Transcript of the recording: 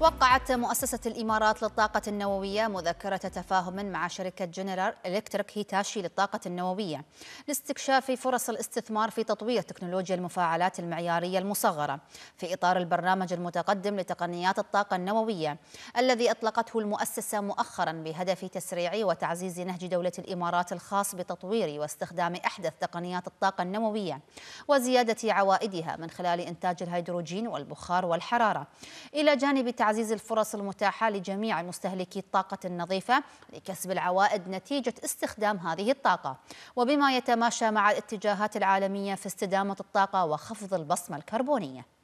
وقعت مؤسسة الإمارات للطاقة النووية مذكرة تفاهم مع شركة جنرال إلكتريك هيتاشي للطاقة النووية لاستكشاف فرص الاستثمار في تطوير تكنولوجيا المفاعلات المعيارية المصغرة في إطار البرنامج المتقدم لتقنيات الطاقة النووية الذي أطلقته المؤسسة مؤخرا بهدف تسريع وتعزيز نهج دولة الإمارات الخاص بتطوير واستخدام أحدث تقنيات الطاقة النووية وزيادة عوائدها من خلال إنتاج الهيدروجين والبخار والحرارة إلى جانب تعزيز تعزيز الفرص المتاحة لجميع مستهلكي الطاقة النظيفة لكسب العوائد نتيجة استخدام هذه الطاقة وبما يتماشى مع الاتجاهات العالمية في استدامة الطاقة وخفض البصمة الكربونية